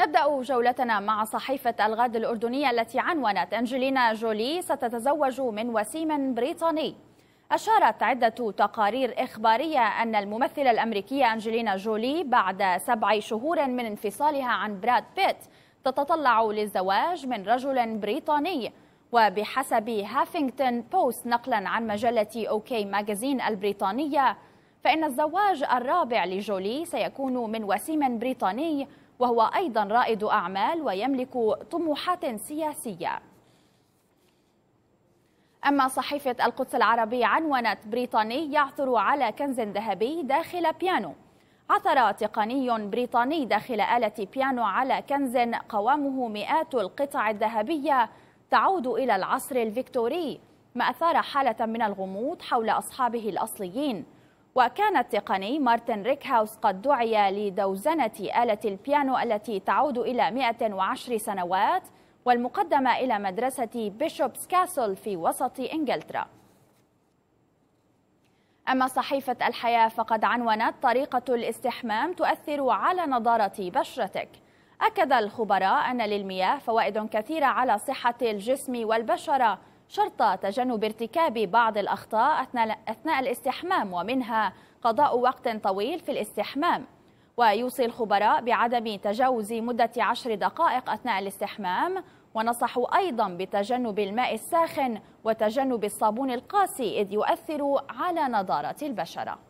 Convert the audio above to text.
نبدأ جولتنا مع صحيفة الغد الأردنية التي عنونت أنجلينا جولي ستتزوج من وسيم بريطاني أشارت عدة تقارير إخبارية أن الممثلة الأمريكية أنجلينا جولي بعد سبع شهور من انفصالها عن براد بيت تتطلع للزواج من رجل بريطاني وبحسب هافينغتون بوست نقلا عن مجلة أوكي ماجازين البريطانية فإن الزواج الرابع لجولي سيكون من وسيم بريطاني وهو أيضا رائد أعمال ويملك طموحات سياسية أما صحيفة القدس العربي عنونت بريطاني يعثر على كنز ذهبي داخل بيانو عثر تقني بريطاني داخل آلة بيانو على كنز قوامه مئات القطع الذهبية تعود إلى العصر الفيكتوري ما أثار حالة من الغموض حول أصحابه الأصليين وكان التقني مارتن ريكهاوس قد دعي لدوزنة آلة البيانو التي تعود إلى 110 سنوات والمقدمة إلى مدرسة بيشوبس كاسل في وسط إنجلترا أما صحيفة الحياة فقد عنونت طريقة الاستحمام تؤثر على نضارة بشرتك أكد الخبراء أن للمياه فوائد كثيرة على صحة الجسم والبشرة شرط تجنب ارتكاب بعض الأخطاء أثناء الاستحمام ومنها قضاء وقت طويل في الاستحمام ويوصي الخبراء بعدم تجاوز مدة عشر دقائق أثناء الاستحمام ونصحوا أيضا بتجنب الماء الساخن وتجنب الصابون القاسي إذ يؤثر على نضارة البشرة